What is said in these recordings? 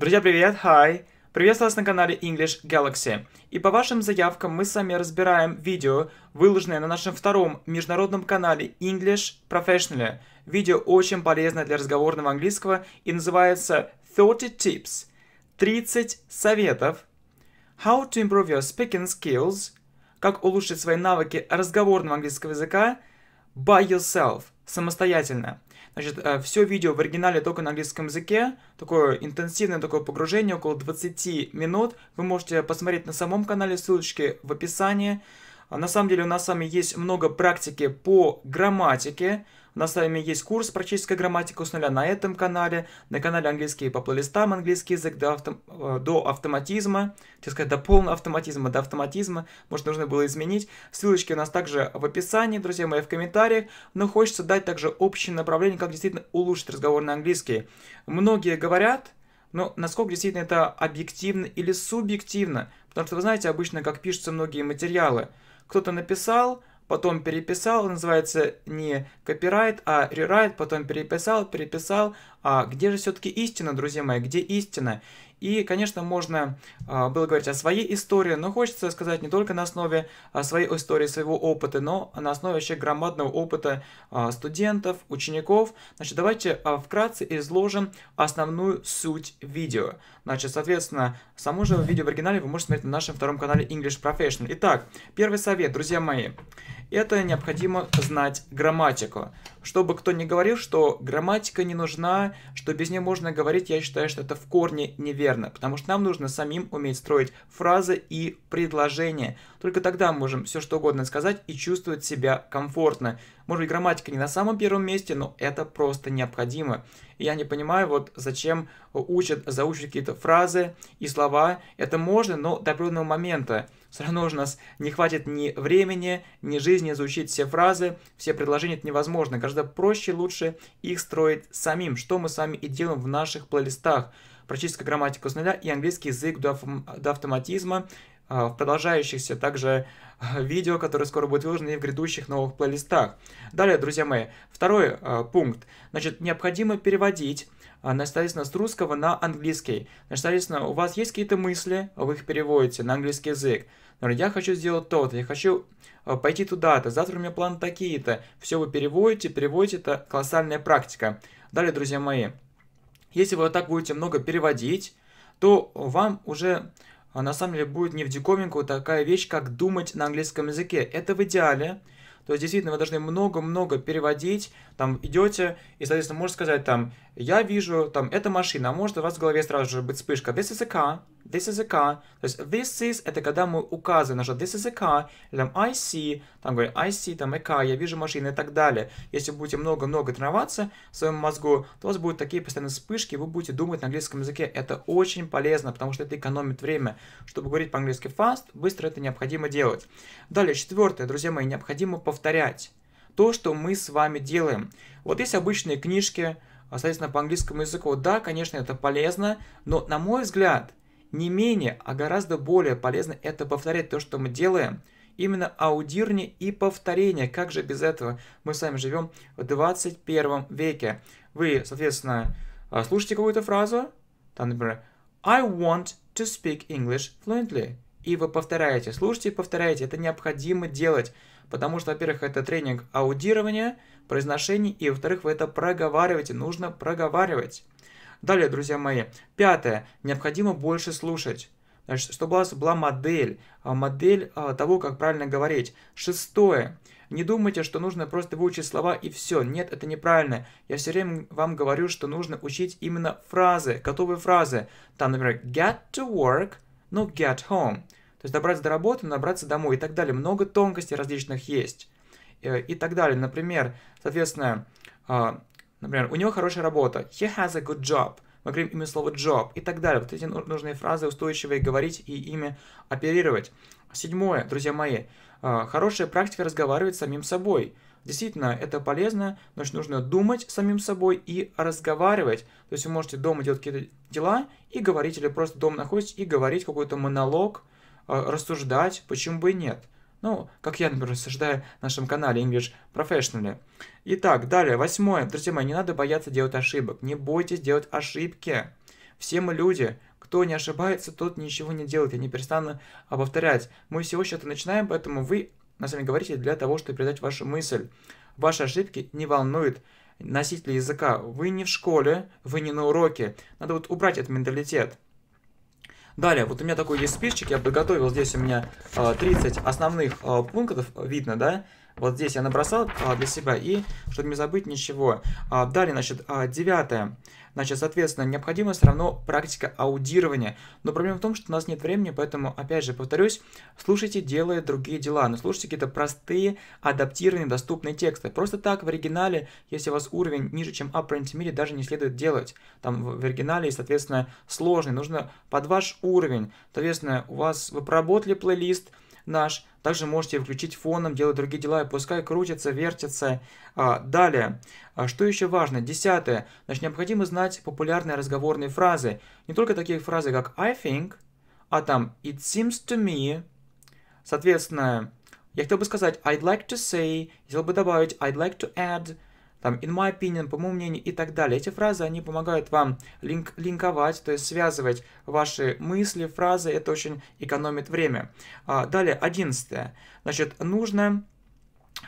Друзья, привет, hi! Приветствую вас на канале English Galaxy. И по вашим заявкам мы с вами разбираем видео, выложенное на нашем втором международном канале English Professional. Видео очень полезное для разговорного английского и называется 30 Tips. 30 советов. How to improve your speaking skills. Как улучшить свои навыки разговорного английского языка by yourself, самостоятельно. Значит, э, все видео в оригинале только на английском языке, такое интенсивное такое погружение, около 20 минут. Вы можете посмотреть на самом канале, ссылочки в описании. А на самом деле у нас с вами есть много практики по грамматике, у нас с вами есть курс «Практическая грамматика с нуля» на этом канале, на канале «Английский по плейлистам», «Английский язык до, авто, э, до автоматизма», так сказать, до полного автоматизма, до автоматизма, может, нужно было изменить. Ссылочки у нас также в описании, друзья мои, в комментариях, но хочется дать также общее направление, как действительно улучшить разговор на английский. Многие говорят, но насколько действительно это объективно или субъективно, потому что вы знаете обычно, как пишутся многие материалы. Кто-то написал, потом переписал, называется не копирайт, а рерайт, потом переписал, переписал. А где же все-таки истина, друзья мои, где истина? И, конечно, можно а, было говорить о своей истории, но хочется сказать не только на основе а, своей истории, своего опыта, но на основе вообще громадного опыта а, студентов, учеников. Значит, давайте а, вкратце изложим основную суть видео. Значит, соответственно, само же видео в оригинале вы можете смотреть на нашем втором канале English Professional. Итак, первый совет, друзья мои это необходимо знать грамматику. Чтобы кто не говорил, что грамматика не нужна, что без нее можно говорить, я считаю, что это в корне неверно, потому что нам нужно самим уметь строить фразы и предложения. Только тогда мы можем все что угодно сказать и чувствовать себя комфортно. Может быть, грамматика не на самом первом месте, но это просто необходимо. я не понимаю, вот зачем учат, заучивать какие-то фразы и слова. Это можно, но до определенного момента все равно у нас не хватит ни времени, ни жизни изучить все фразы, все предложения, это невозможно. Гораздо проще, лучше их строить самим, что мы сами и делаем в наших плейлистах. Практическая грамматика с нуля и английский язык до, до автоматизма а, в продолжающихся также а, видео, которые скоро будут выложены и в грядущих новых плейлистах. Далее, друзья мои, второй а, пункт. Значит, необходимо переводить она, а с русского на английский. Значит, соответственно, у вас есть какие-то мысли, вы их переводите на английский язык. Например, я хочу сделать то-то, я хочу э, пойти туда-то, завтра у меня план такие-то. Все вы переводите, переводите, это колоссальная практика. Далее, друзья мои, если вы вот так будете много переводить, то вам уже э, на самом деле будет не в диковинку такая вещь, как думать на английском языке. Это в идеале. То есть, действительно, вы должны много-много переводить, там, идете, и, соответственно, можете сказать, там, я вижу, там, эта машина, а может у вас в голове сразу же быть вспышка, this is a car, this is a car. То есть this is это когда мы указываем, что this is a car, или там I see, там говорю I see, там a car, я вижу машину и так далее. Если будете много-много тренироваться в своем мозгу, то у вас будут такие постоянные вспышки, вы будете думать на английском языке. Это очень полезно, потому что это экономит время. Чтобы говорить по-английски fast, быстро это необходимо делать. Далее, четвертое, друзья мои, необходимо повторять то, что мы с вами делаем. Вот есть обычные книжки, а, соответственно, по английскому языку. Да, конечно, это полезно, но, на мой взгляд, не менее, а гораздо более полезно это повторять, то, что мы делаем. Именно аудирование и повторение. Как же без этого? Мы с вами живем в 21 веке. Вы, соответственно, а, слушаете какую-то фразу, там, например, I want to speak English fluently. И вы повторяете, слушайте и повторяете. Это необходимо делать, потому что, во-первых, это тренинг аудирования, произношений, и, во-вторых, вы это проговариваете, нужно проговаривать. Далее, друзья мои, пятое. Необходимо больше слушать. Значит, чтобы у вас была модель, а, модель а, того, как правильно говорить. Шестое. Не думайте, что нужно просто выучить слова и все. Нет, это неправильно. Я все время вам говорю, что нужно учить именно фразы, готовые фразы. Там, например, get to work, но ну, get home. То есть добраться до работы, набраться домой и так далее. Много тонкостей различных есть. Э, и так далее. Например, соответственно, а, Например, у него хорошая работа. He has a good job. Мы говорим имя слова job и так далее. Вот эти ну, нужные фразы устойчивые говорить и ими оперировать. Седьмое, друзья мои, э, хорошая практика разговаривать с самим собой. Действительно, это полезно, значит, нужно думать самим собой и разговаривать. То есть вы можете дома делать какие-то дела и говорить, или просто дома находитесь и говорить какой-то монолог, э, рассуждать, почему бы и нет. Ну, как я, например, рассуждаю в нашем канале English Professional. Итак, далее, восьмое. Друзья мои, не надо бояться делать ошибок. Не бойтесь делать ошибки. Все мы люди. Кто не ошибается, тот ничего не делает. Я не перестану повторять. Мы всего счета начинаем, поэтому вы на самом деле говорите для того, чтобы передать вашу мысль. Ваши ошибки не волнуют носителя языка. Вы не в школе, вы не на уроке. Надо вот убрать этот менталитет. Далее, вот у меня такой есть списочек, я подготовил здесь у меня 30 а, основных а, пунктов, видно, да? Вот здесь я набросал а, для себя, и чтобы не забыть ничего. А, далее, значит, а, девятое. Значит, соответственно, необходима все равно практика аудирования. Но проблема в том, что у нас нет времени, поэтому, опять же, повторюсь, слушайте, делая другие дела, но слушайте какие-то простые, адаптированные, доступные тексты. Просто так в оригинале, если у вас уровень ниже, чем upper intermediate, даже не следует делать. Там в оригинале, соответственно, сложный, нужно под ваш уровень. Соответственно, у вас вы проработали плейлист, наш. Также можете включить фоном, делать другие дела, и пускай крутится, вертится. А Далее, а, что еще важно? Десятое. Значит, необходимо знать популярные разговорные фразы. Не только такие фразы, как I think, а там it seems to me. Соответственно, я хотел бы сказать I'd like to say, хотел бы добавить I'd like to add – там, in my opinion, по моему мнению и так далее. Эти фразы, они помогают вам линк, линковать, то есть связывать ваши мысли, фразы, это очень экономит время. А, далее, одиннадцатое. Значит, нужно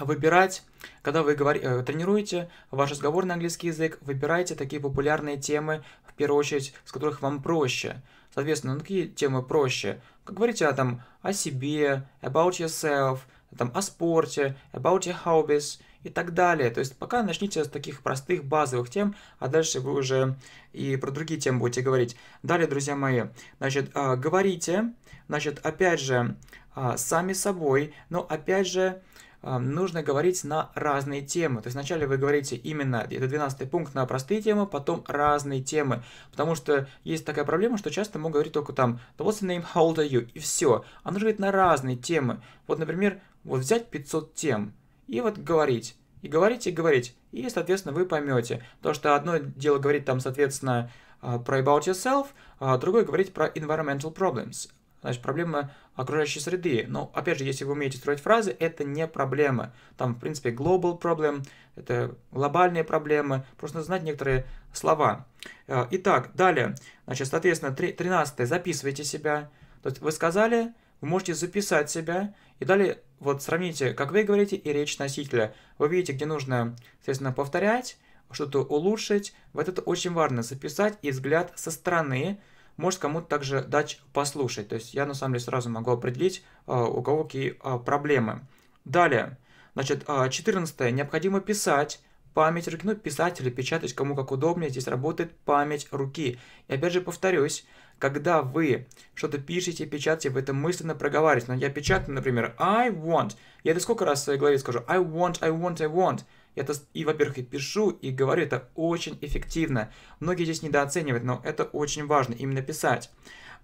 выбирать, когда вы говор... Э, тренируете ваш разговор на английский язык, выбирайте такие популярные темы, в первую очередь, с которых вам проще. Соответственно, ну, какие темы проще? Как говорите о, а, там, о себе, about yourself, там, о спорте, about your hobbies – и так далее. То есть пока начните с таких простых базовых тем, а дальше вы уже и про другие темы будете говорить. Далее, друзья мои, значит, а, говорите, значит, опять же, а, сами собой, но опять же, а, нужно говорить на разные темы. То есть вначале вы говорите именно, это 12 пункт, на простые темы, потом разные темы. Потому что есть такая проблема, что часто мы говорим только там what's the name, how old are you, и все. А нужно говорить на разные темы. Вот, например, вот взять 500 тем – и вот говорить. И говорить, и говорить. И, соответственно, вы поймете. То, что одно дело говорить там, соответственно, а, про about yourself, а другое говорить про environmental problems. Значит, проблемы окружающей среды. Но, опять же, если вы умеете строить фразы, это не проблема. Там, в принципе, global problem, это глобальные проблемы. Просто надо знать некоторые слова. А, итак, далее. Значит, соответственно, 13. Записывайте себя. То есть вы сказали, вы можете записать себя, и далее вот сравните, как вы говорите, и речь носителя. Вы видите, где нужно, соответственно, повторять, что-то улучшить. Вот это очень важно, записать и взгляд со стороны, может кому-то также дать послушать. То есть я на самом деле сразу могу определить, а, у кого какие а, проблемы. Далее, значит, 14. А, Необходимо писать память руки, ну, писать или печатать, кому как удобнее, здесь работает память руки. И опять же повторюсь, когда вы что-то пишете, печатаете, вы это мысленно проговариваете. Но я печатаю, например, I want. Я это сколько раз в своей голове скажу? I want, I want, I want. Я это, и, во-первых, и пишу, и говорю, это очень эффективно. Многие здесь недооценивают, но это очень важно, именно писать.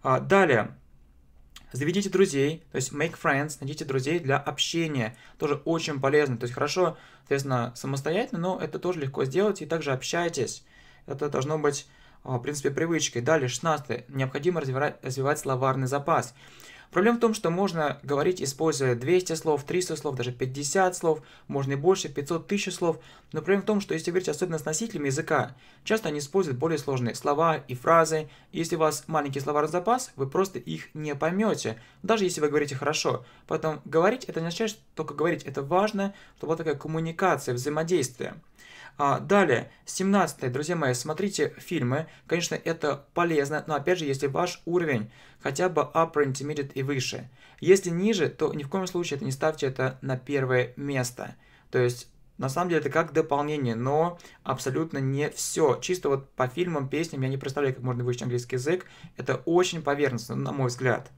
А, далее. Заведите друзей, то есть make friends, найдите друзей для общения, тоже очень полезно. То есть хорошо, соответственно, самостоятельно, но это тоже легко сделать, и также общайтесь. Это должно быть а, в принципе, привычкой. Далее, 16. Необходимо развивать, словарный запас. Проблема в том, что можно говорить, используя 200 слов, 300 слов, даже 50 слов, можно и больше, 500 тысяч слов. Но проблема в том, что если говорить особенно с носителями языка, часто они используют более сложные слова и фразы. Если у вас маленький словарный запас, вы просто их не поймете, даже если вы говорите хорошо. Поэтому говорить это не означает, что только говорить это важно, чтобы была такая коммуникация, взаимодействие. А, далее, 17 друзья мои, смотрите фильмы. Конечно, это полезно, но опять же, если ваш уровень хотя бы upper intermediate и выше. Если ниже, то ни в коем случае это не ставьте это на первое место. То есть на самом деле это как дополнение, но абсолютно не все. Чисто вот по фильмам, песням я не представляю, как можно выучить английский язык. Это очень поверхностно, на мой взгляд.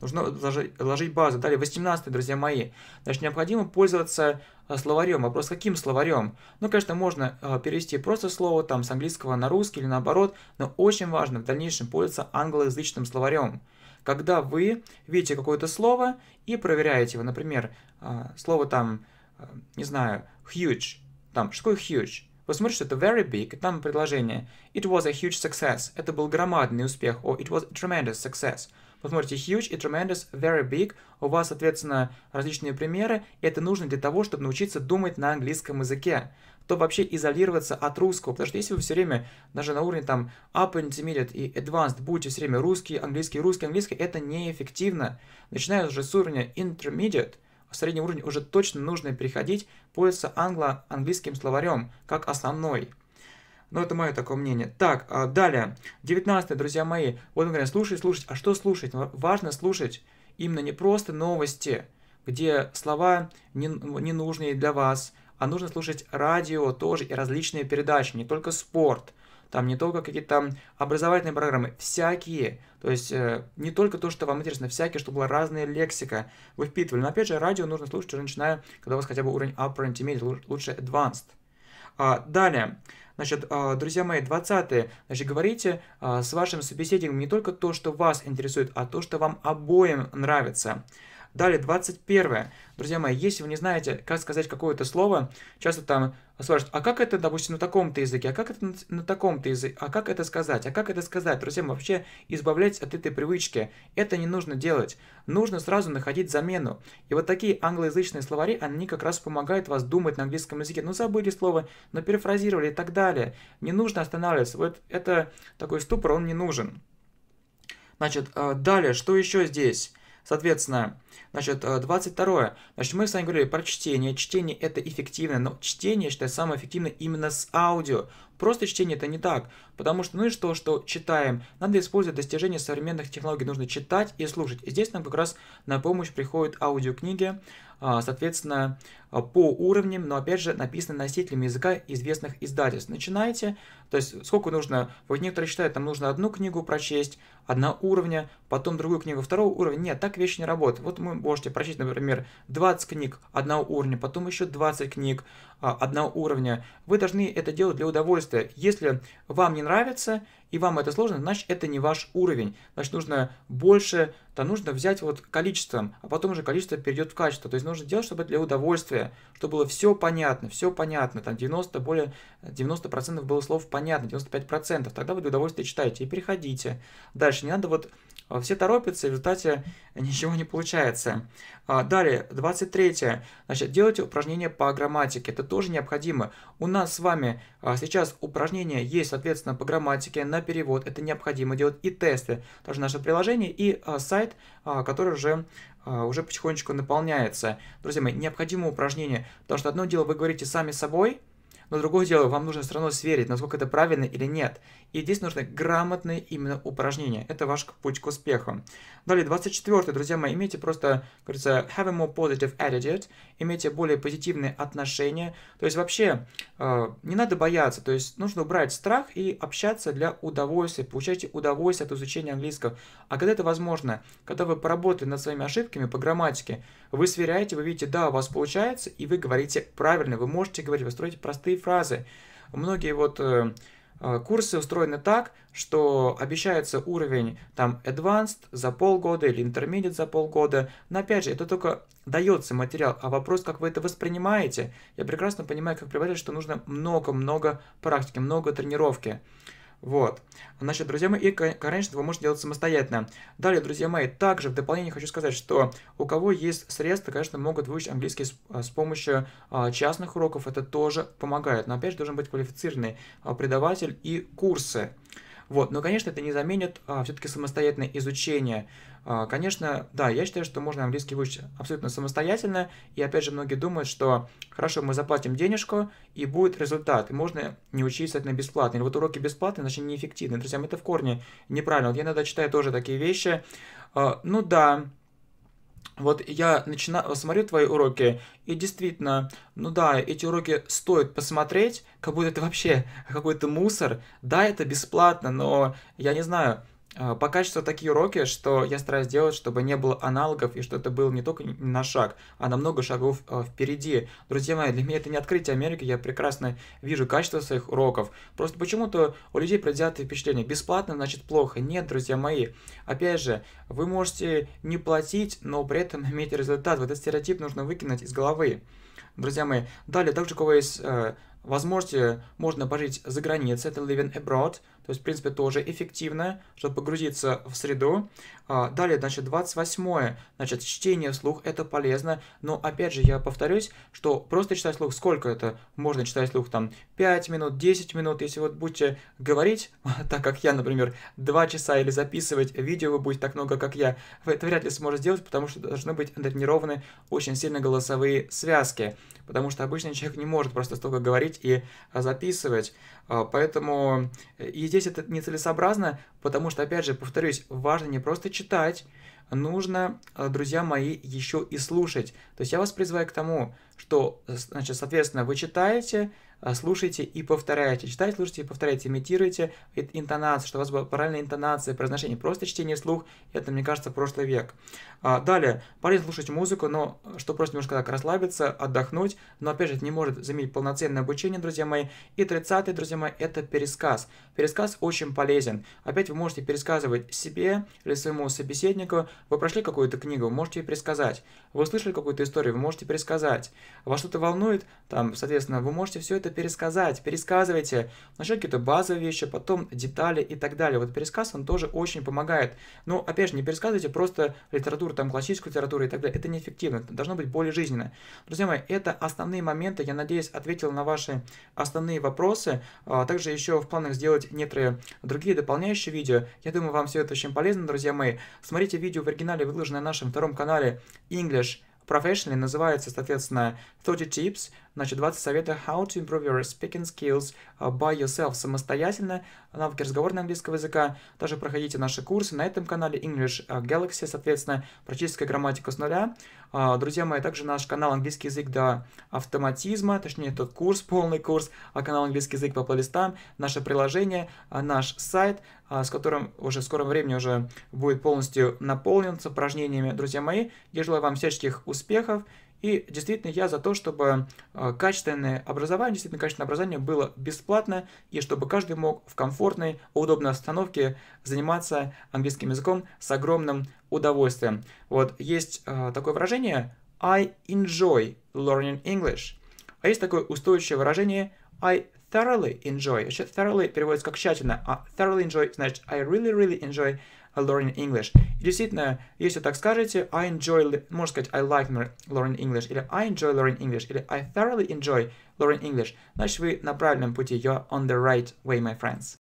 Нужно вложить, вложить базу. Далее, 18 друзья мои. Значит, необходимо пользоваться Э, словарем. Вопрос, каким словарем? Ну, конечно, можно э, перевести просто слово там с английского на русский или наоборот, но очень важно в дальнейшем пользоваться англоязычным словарем. Когда вы видите какое-то слово и проверяете его, например, э, слово там, не знаю, huge, там, что такое huge? Вы смотрите, что это very big, там предложение. It was a huge success. Это был громадный успех. Or it was a tremendous success. Посмотрите, huge и tremendous, very big. У вас, соответственно, различные примеры. Это нужно для того, чтобы научиться думать на английском языке то вообще изолироваться от русского. Потому что если вы все время даже на уровне там upper intermediate и advanced будете все время русский, английский, русский, английский, это неэффективно. Начиная уже с уровня intermediate, в средний уровень уже точно нужно переходить, пользоваться англо-английским словарем как основной. Но ну, это мое такое мнение. Так, а, далее. 19 друзья мои. Вот мы говорим, слушать, слушать. А что слушать? Важно слушать именно не просто новости, где слова не, не нужные для вас, а нужно слушать радио тоже и различные передачи, не только спорт, там не только какие-то там образовательные программы, всякие, то есть э, не только то, что вам интересно, всякие, чтобы была разная лексика, вы впитывали. Но опять же, радио нужно слушать уже начиная, когда у вас хотя бы уровень upper intermediate, лучше advanced. А, далее, Значит, а, друзья мои, 20 значит, говорите а, с вашим собеседником не только то, что вас интересует, а то, что вам обоим нравится. Далее, 21. Друзья мои, если вы не знаете, как сказать какое-то слово, часто там спрашивают, а как это, допустим, на таком-то языке, а как это на, таком-то языке, а как это сказать, а как это сказать? Друзья, мои, вообще избавляйтесь от этой привычки. Это не нужно делать. Нужно сразу находить замену. И вот такие англоязычные словари, они как раз помогают вас думать на английском языке. Ну, забыли слово, но ну, перефразировали и так далее. Не нужно останавливаться. Вот это такой ступор, он не нужен. Значит, э, далее, что еще здесь? Соответственно, значит, 22. Э, значит, мы с вами говорили про чтение. Чтение это эффективно, но чтение, я считаю, самое эффективное именно с аудио. Просто чтение это не так, потому что ну и что, что читаем. Надо использовать достижения современных технологий, нужно читать и слушать. И здесь нам как раз на помощь приходят аудиокниги, а, соответственно, по уровням, но опять же написаны носителями языка известных издательств. Начинайте, то есть сколько нужно, вот некоторые считают, там нужно одну книгу прочесть, одна уровня, потом другую книгу второго уровня. Нет, так вещи не работают. Вот вы можете прочесть, например, 20 книг одного уровня, потом еще 20 книг, а, одного уровня, вы должны это делать для удовольствия. Если вам не нравится, и вам это сложно, значит это не ваш уровень. Значит нужно больше, то нужно взять вот количеством, а потом уже количество перейдет в качество. То есть нужно делать, чтобы для удовольствия, чтобы было все понятно, все понятно, там 90, более 90% было слов понятно, 95%, тогда вы для удовольствия читаете и переходите. Дальше не надо вот а, все торопятся, в результате ничего не получается. А, далее, 23. Значит, делайте упражнения по грамматике. Это тоже необходимо. У нас с вами а, сейчас упражнения есть, соответственно, по грамматике на перевод. Это необходимо делать и тесты, тоже наше приложение и а, сайт, а, который уже а, уже потихонечку наполняется. Друзья мои, необходимо упражнение, потому что одно дело вы говорите сами собой, но другое дело, вам нужно все равно сверить, насколько это правильно или нет. И здесь нужны грамотные именно упражнения. Это ваш путь к успеху. Далее, 24 друзья мои, имейте просто, как говорится, have a more positive attitude, имейте более позитивные отношения. То есть вообще э, не надо бояться, то есть нужно убрать страх и общаться для удовольствия. Получайте удовольствие от изучения английского. А когда это возможно, когда вы поработали над своими ошибками по грамматике, вы сверяете, вы видите, да, у вас получается, и вы говорите правильно, вы можете говорить, вы строите простые фразы. Многие вот э, э, курсы устроены так, что обещается уровень там advanced за полгода или intermediate за полгода. Но опять же, это только дается материал, а вопрос, как вы это воспринимаете. Я прекрасно понимаю, как преподаватель, что нужно много-много практики, много тренировки. Вот. Значит, друзья мои, и, конечно, вы можете делать самостоятельно. Далее, друзья мои, также в дополнение хочу сказать, что у кого есть средства, конечно, могут выучить английский с, а, с помощью а, частных уроков, это тоже помогает. Но, опять же, должен быть квалифицированный а, преподаватель и курсы. Вот, но, конечно, это не заменит а, все-таки самостоятельное изучение а, конечно, да, я считаю, что можно английский выучить абсолютно самостоятельно, и опять же многие думают, что хорошо, мы заплатим денежку, и будет результат, и можно не учиться это на бесплатно, или вот уроки бесплатные, значит, неэффективны. Друзья, это в корне неправильно. Вот я иногда читаю тоже такие вещи. А, ну да, вот я начинаю, смотрю твои уроки, и действительно, ну да, эти уроки стоит посмотреть, как будто это вообще какой-то мусор. Да, это бесплатно, но я не знаю, а, по качеству такие уроки, что я стараюсь делать, чтобы не было аналогов и что это было не только на шаг, а на много шагов а, впереди. Друзья мои, для меня это не открытие Америки, я прекрасно вижу качество своих уроков. Просто почему-то у людей предвзятое впечатление. Бесплатно, значит плохо. Нет, друзья мои. Опять же, вы можете не платить, но при этом иметь результат. Вот этот стереотип нужно выкинуть из головы. Друзья мои, далее также у кого есть э, возможности, можно пожить за границей, это living abroad, то есть, в принципе, тоже эффективно, чтобы погрузиться в среду. А, далее, значит, 28. Значит, чтение вслух – это полезно. Но, опять же, я повторюсь, что просто читать вслух, сколько это? Можно читать вслух там 5 минут, 10 минут. Если вот будете говорить, так как я, например, 2 часа или записывать видео вы будете так много, как я, вы это вряд ли сможете сделать, потому что должны быть натренированы очень сильно голосовые связки. Потому что обычный человек не может просто столько говорить и записывать. А, поэтому э, и здесь это нецелесообразно, потому что, опять же, повторюсь, важно не просто читать, нужно, а, друзья мои, еще и слушать. То есть я вас призываю к тому, что, значит, соответственно, вы читаете, а, слушайте и повторяйте. Читайте, слушайте и повторяйте, имитируйте интонацию, чтобы у вас была правильная интонация, произношение. Просто чтение слух. это, мне кажется, прошлый век. А, далее, полезно слушать музыку, но что просто немножко так расслабиться, отдохнуть, но, опять же, это не может заменить полноценное обучение, друзья мои. И 30 друзья мои, это пересказ. Пересказ очень полезен. Опять вы можете пересказывать себе или своему собеседнику. Вы прошли какую-то книгу, можете ее пересказать. Вы услышали какую-то историю, вы можете пересказать. Вас что-то волнует, там, соответственно, вы можете все это что пересказать, пересказывайте, вначале какие-то базовые вещи, потом детали и так далее. Вот пересказ, он тоже очень помогает. Но, опять же, не пересказывайте просто литературу, там, классическую литературу и так далее. Это неэффективно, это должно быть более жизненно. Друзья мои, это основные моменты, я надеюсь, ответил на ваши основные вопросы. А, также еще в планах сделать некоторые другие дополняющие видео. Я думаю, вам все это очень полезно, друзья мои. Смотрите видео в оригинале, выложено на нашем втором канале English Professionally называется, соответственно, 30 tips, значит, 20 советов, how to improve your speaking skills э, by yourself самостоятельно, навыки разговорного английского языка. Также проходите наши курсы на этом канале English э, Galaxy, соответственно, практическая грамматика с нуля, а, друзья мои, также наш канал «Английский язык до автоматизма», точнее, этот курс, полный курс, а канал «Английский язык по плейлистам», наше приложение, а, наш сайт, а, с которым уже в скором времени уже будет полностью наполнен с упражнениями. Друзья мои, я желаю вам всяческих успехов и действительно я за то, чтобы э, качественное образование, действительно качественное образование было бесплатное, и чтобы каждый мог в комфортной, удобной остановке заниматься английским языком с огромным удовольствием. Вот есть э, такое выражение «I enjoy learning English», а есть такое устойчивое выражение «I thoroughly enjoy». Еще thoroughly переводится как тщательно, а thoroughly enjoy значит I really, really enjoy – learning English. И действительно, если так скажете, I enjoy, можно сказать, I like learning English, или I enjoy learning English, или I thoroughly enjoy learning English, значит вы на правильном пути, you're on the right way, my friends.